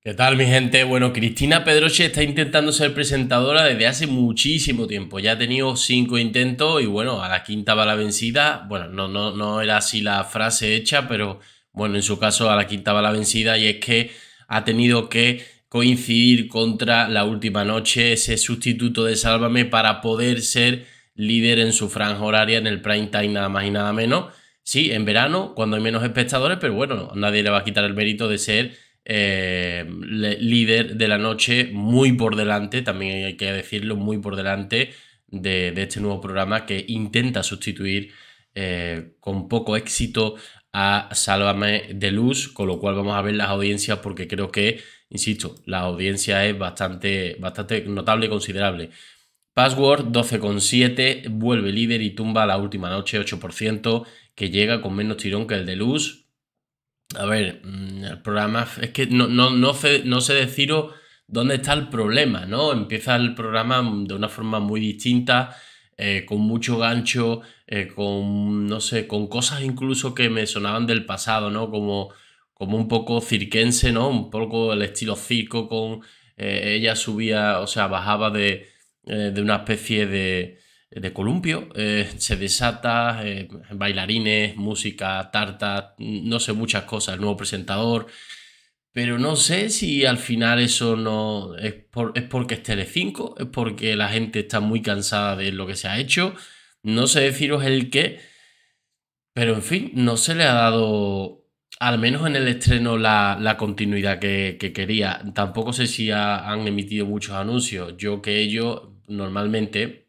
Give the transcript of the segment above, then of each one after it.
¿Qué tal mi gente? Bueno, Cristina Pedroche está intentando ser presentadora desde hace muchísimo tiempo. Ya ha tenido cinco intentos y bueno, a la quinta va la vencida. Bueno, no, no, no era así la frase hecha, pero bueno, en su caso a la quinta va la vencida y es que ha tenido que coincidir contra la última noche ese sustituto de Sálvame para poder ser líder en su franja horaria en el prime time nada más y nada menos. Sí, en verano, cuando hay menos espectadores, pero bueno, nadie le va a quitar el mérito de ser eh, líder de la noche, muy por delante, también hay que decirlo, muy por delante de, este nuevo programa que intenta sustituir eh, con poco éxito a Sálvame de Luz, con lo cual vamos a ver las audiencias porque creo que, insisto, la audiencia es bastante, bastante notable y considerable. Password 12,7 vuelve líder y tumba la última noche 8%, que llega con menos tirón que el de Luz. A ver, mm, el programa es que no, no, no, sé, no deciros dónde está el problema, ¿no? Empieza el programa de una forma muy distinta, eh, con mucho gancho, eh, con, no sé, con cosas incluso que me sonaban del pasado, ¿no? Como, como un poco cirquense, ¿no? Un poco el estilo circo con... Eh, ella subía, o sea, bajaba de una especie de de columpio, eh, se desata, eh, bailarines, música, tartas... no sé, muchas cosas, el nuevo presentador, pero no sé si al final eso no es, por, es porque es Tele5, es porque la gente está muy cansada de lo que se ha hecho, no sé deciros el qué, pero en fin, no se le ha dado, al menos en el estreno, la, continuidad que, quería. Tampoco sé si han emitido muchos anuncios, yo que ellos normalmente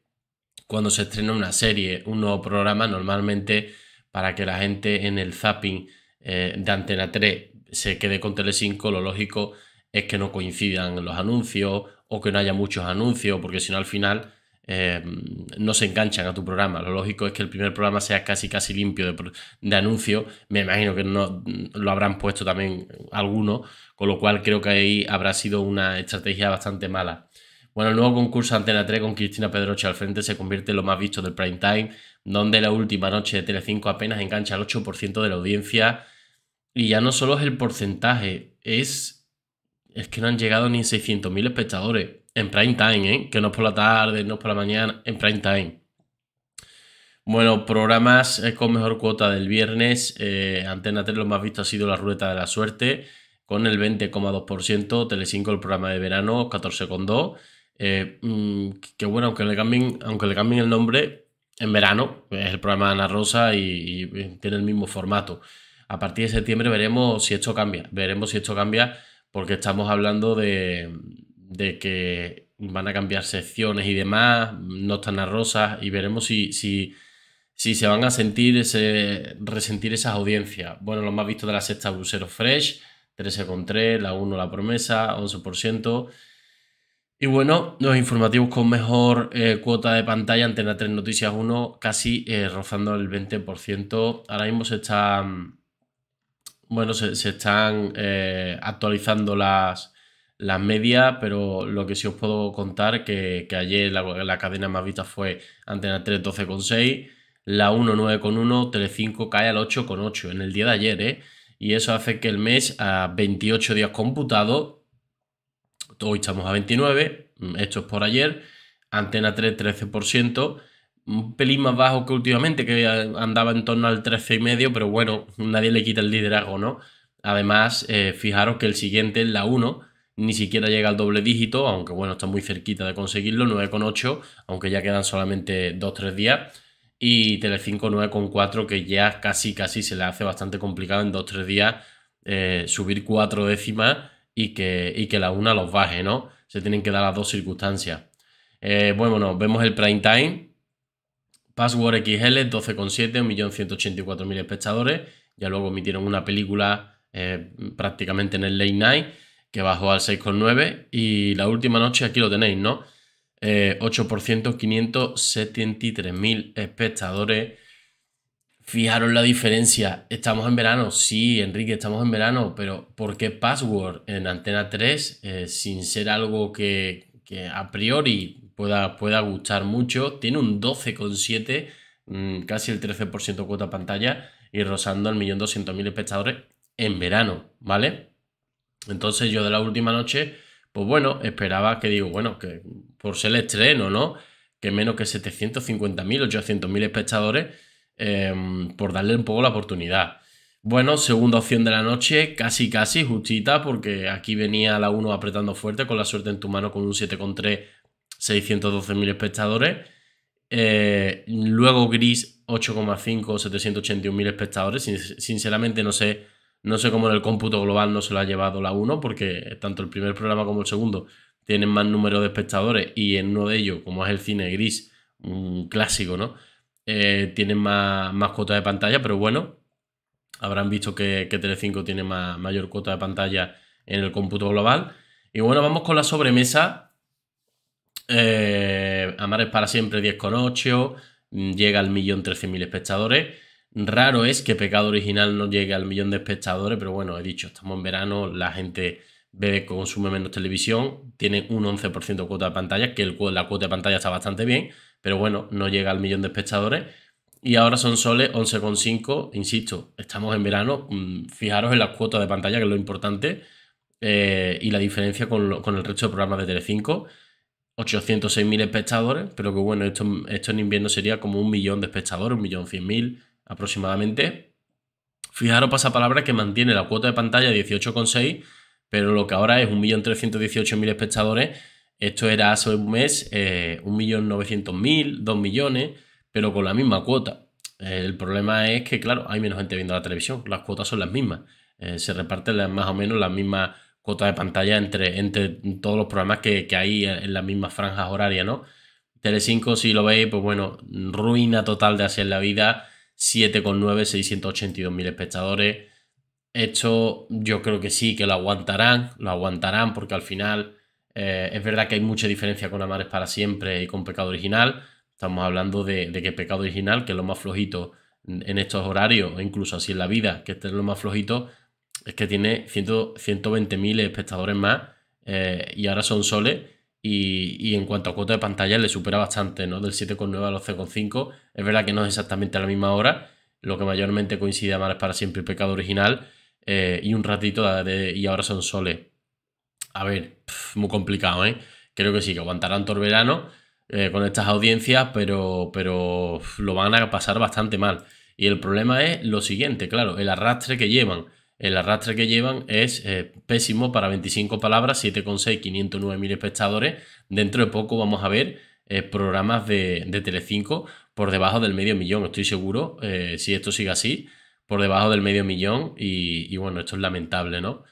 cuando se estrena una serie, un nuevo programa, normalmente para que la gente en el zapping eh, de Antena 3 se quede con Tele5, lo lógico es que no coincidan los anuncios o que no haya muchos anuncios, porque si no al final eh, no se enganchan a tu programa. Lo lógico es que el primer programa sea casi casi limpio de, anuncios. Me imagino que no mm, lo habrán puesto también algunos, con lo cual creo que ahí habrá sido una estrategia bastante mala. Bueno, el nuevo concurso Antena 3 con Cristina Pedroche al frente se convierte en lo más visto del prime time, donde la última noche de Telecinco apenas engancha al 8% de la audiencia. Y ya no solo es el porcentaje, es, es que no han llegado ni 600.000 espectadores en prime time, ¿eh? que no es por la tarde, no es por la mañana, en prime time. Bueno, programas eh, con mejor cuota del viernes. Eh, Antena 3 lo más visto ha sido La Ruleta de la Suerte, con el 20,2%. Telecinco el programa de verano, 14,2%. Eh, mm, que bueno, aunque le, cambien, aunque le cambien el nombre, en verano es el programa de Ana Rosa y, tiene el mismo formato. A partir de septiembre veremos si esto cambia. Veremos si esto cambia porque estamos hablando de, de que van a cambiar secciones y demás, no están Ana Rosa y veremos si, si, si, se van a sentir ese, resentir esas audiencias. Bueno, lo más visto de la sexta, Brusero Fresh, 13,3, la 1, La Promesa, 11%, y bueno, los informativos con mejor eh, cuota de pantalla, Antena 3 Noticias 1, casi eh, rozando el 20%. Ahora mismo se están, bueno, se, están eh, actualizando las, medias, pero lo que sí os puedo contar que, que ayer la, cadena más vista fue Antena 3 12,6, la 1 9,1, Tele5 cae al 8,8 en el día de ayer, ¿eh? Y eso hace que el mes a 28 días computados hoy estamos a 29, esto es por ayer, Antena 3 13%, un pelín más bajo que últimamente, que andaba en torno al 13,5, pero bueno, nadie le quita el liderazgo, ¿no? Además, eh, fijaros que el siguiente es la 1, ni siquiera llega al doble dígito, aunque bueno, está muy cerquita de conseguirlo, 9,8, aunque ya quedan solamente 2-3 días. Y Tele5, 9,4, que ya casi, casi se le hace bastante complicado en 2-3 días eh, subir 4 décimas y que, que la una los baje, ¿no? Se tienen que dar las dos circunstancias. Eh, bueno bueno, vemos el prime time. Password XL, 12,7, 1.184.000 espectadores. Ya luego emitieron una película eh, prácticamente en el late night que bajó al 6,9. Y la última noche, aquí lo tenéis, ¿no? Eh, 8%, 573.000 espectadores. Fijaros la diferencia. Estamos en verano, sí, Enrique, estamos en verano, pero ¿por qué Password en Antena 3, eh, sin ser algo que, a priori pueda, pueda, gustar mucho, tiene un 12,7, mm, casi el 13% cuota pantalla y rozando al millón doscientos mil espectadores en verano, ¿vale? Entonces yo de la última noche, pues bueno, esperaba que digo, bueno, que por ser el estreno, ¿no? Que menos que 750.000, 800.000 espectadores Em, por darle un poco la oportunidad. Bueno, segunda opción de la noche, casi casi justita, porque aquí venía la 1 apretando fuerte, con la suerte en tu mano, con un 7,3, 612.000 espectadores. Eh, luego Gris, 8,5, 781.000 espectadores. sinceramente no sé, no sé cómo en el cómputo global no se lo ha llevado la 1, porque tanto el primer programa como el segundo tienen más número de espectadores y en uno de ellos, como es el cine Gris, un clásico, ¿no? Eh, tienen más, más cuota de pantalla, pero bueno, habrán visto que, Tele5 tiene más, mayor cuota de pantalla en el cómputo global. Y bueno, vamos con la sobremesa. Eh, Amar es para siempre 10,8, mm, llega al millón 13.000 espectadores. Raro es que Pecado Original no llegue al millón de espectadores, pero bueno, he dicho, estamos en verano, la gente ve, consume menos televisión, tiene un 11% de cuota de pantalla, que el, la cuota de pantalla está bastante bien, pero bueno, no llega al millón de espectadores. Y ahora son soles 11,5, insisto, estamos en verano, mm, fijaros en las cuotas de pantalla, que es lo importante, eh, y la diferencia con, el resto de programas de Telecinco, 806.000 espectadores, pero que bueno, esto, esto en invierno sería como un millón de espectadores, un millón cien mil aproximadamente. Fijaros palabra que mantiene la cuota de pantalla 18,6, pero lo que ahora es un millón 1.318.000 espectadores esto era hace un mes 1.900.000, eh, 2 millones, pero con la misma cuota. El problema es que, claro, hay menos gente viendo la televisión, las cuotas son las mismas. Eh, se reparten más o menos la misma cuota de pantalla entre, entre todos los programas que, que hay en las mismas franjas horarias, ¿no? Tele5, si lo veis, pues bueno, ruina total de hacer la vida, 7,9, 682.000 espectadores. Esto yo creo que sí, que lo aguantarán, lo aguantarán porque al final eh, es verdad que hay mucha diferencia con Amares para siempre y con Pecado Original. Estamos hablando de, que Pecado Original, que es lo más flojito en estos horarios, o incluso así en la vida, que este es lo más flojito, es que tiene 120.000 espectadores más eh, y ahora son soles. Y, en cuanto a cuota de pantalla, le supera bastante, ¿no? Del 7,9 al 11,5. Es verdad que no es exactamente a la misma hora, lo que mayormente coincide Amares para siempre y Pecado Original. Eh, y un ratito y ahora son soles a ver, muy complicado, ¿eh? Creo que sí, que aguantarán todo el verano eh, con estas audiencias, pero, lo van a pasar bastante mal. Y el problema es lo siguiente, claro, el arrastre que llevan. El arrastre que llevan es eh, pésimo para 25 palabras, 7,6, mil espectadores. Dentro de poco vamos a ver eh, programas de, de, Telecinco por debajo del medio millón, estoy seguro, si esto sigue así, por debajo del medio millón. Y, y bueno, esto es lamentable, ¿no?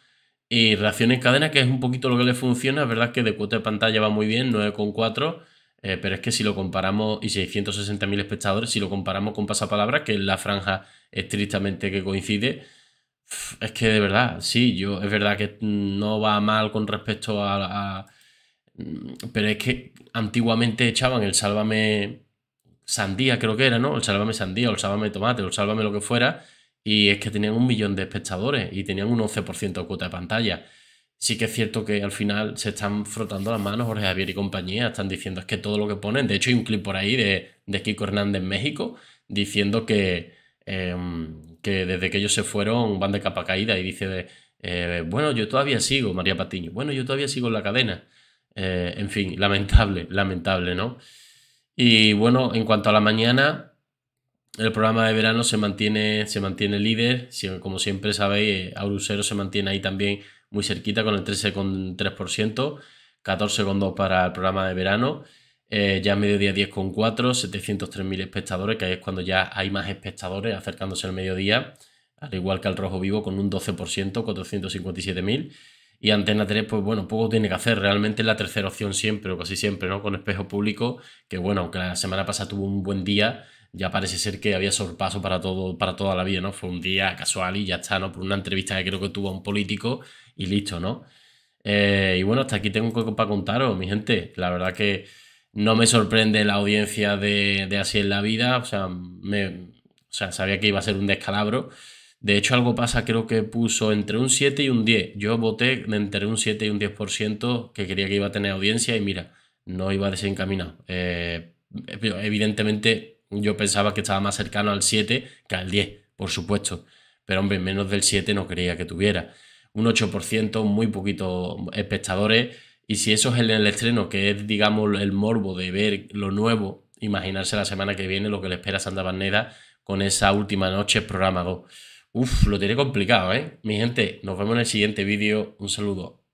Y reacciones en cadena, que es un poquito lo que le funciona, es verdad que de cuota de pantalla va muy bien, 9,4, eh, pero es que si lo comparamos, y 660.000 espectadores, si lo comparamos con Pasapalabra, que es la franja estrictamente que coincide, es que de verdad, sí, yo es verdad que no va mal con respecto a, a mm, pero es que antiguamente echaban el sálvame sandía, creo que era, ¿no? El sálvame sandía, el sálvame tomate, o el sálvame lo que fuera, y es que tenían un millón de espectadores y tenían un 11% de cuota de pantalla. Sí que es cierto que al final se están frotando las manos Jorge Javier y compañía, están diciendo es que todo lo que ponen, de hecho hay un clip por ahí de, de Kiko Hernández en México diciendo que, em, que desde que ellos se fueron van de capa caída y dice, de, eh, bueno, yo todavía sigo, María Patiño, bueno, yo todavía sigo en la cadena. Eh, en fin, lamentable, lamentable, ¿no? Y bueno, en cuanto a la mañana, el programa de verano se mantiene, se mantiene líder. Como siempre sabéis, eh, Aurusero se mantiene ahí también muy cerquita con el 13,3%, 14,2% para el programa de verano. Eh, ya en mediodía 10,4, 703.000 espectadores, que ahí es cuando ya hay más espectadores acercándose al mediodía, al igual que al Rojo Vivo con un 12%, 457.000. Y Antena 3, pues bueno, poco tiene que hacer. Realmente es la tercera opción siempre, o casi siempre, ¿no? Con espejo público, que bueno, aunque la semana pasada tuvo un buen día, ya parece ser que había sorpaso para, todo, para toda la vida, ¿no? Fue un día casual y ya está, ¿no? Por una entrevista que creo que tuvo a un político y listo, ¿no? Eh, y bueno, hasta aquí tengo que para contaros, mi gente. La verdad que no me sorprende la audiencia de, Así en la vida, o sea, me, sabía que iba a ser un descalabro. De hecho, algo pasa, creo que puso entre un 7 y un 10. Yo voté entre un 7 y un 10% que quería que iba a tener audiencia y mira, no iba desencaminado. pero eh, evidentemente, yo pensaba que estaba más cercano al 7 que al 10, por supuesto. Pero hombre, menos del 7 no creía que tuviera. Un 8%, muy poquitos espectadores. Y si eso es el estreno, que es, digamos, el morbo de ver lo nuevo, imaginarse la semana que viene lo que le espera a Santa Barneda con esa última noche programa 2. Uf, lo tiene complicado, ¿eh? Mi gente, nos vemos en el siguiente vídeo. Un saludo.